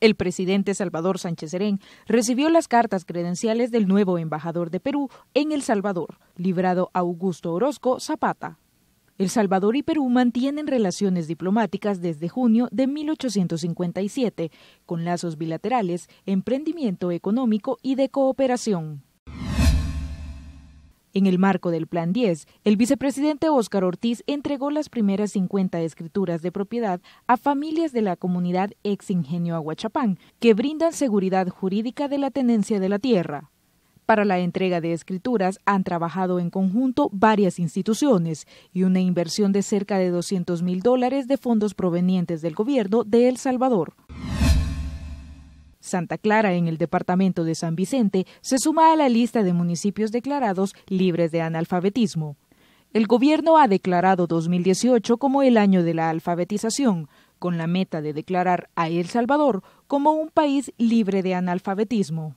El presidente Salvador Sánchez Serén recibió las cartas credenciales del nuevo embajador de Perú en El Salvador, librado Augusto Orozco Zapata. El Salvador y Perú mantienen relaciones diplomáticas desde junio de 1857, con lazos bilaterales, emprendimiento económico y de cooperación. En el marco del Plan 10, el vicepresidente Óscar Ortiz entregó las primeras 50 escrituras de propiedad a familias de la comunidad ex ingenio Aguachapán, que brindan seguridad jurídica de la tenencia de la tierra. Para la entrega de escrituras han trabajado en conjunto varias instituciones y una inversión de cerca de 200 mil dólares de fondos provenientes del gobierno de El Salvador. Santa Clara, en el departamento de San Vicente, se suma a la lista de municipios declarados libres de analfabetismo. El gobierno ha declarado 2018 como el año de la alfabetización, con la meta de declarar a El Salvador como un país libre de analfabetismo.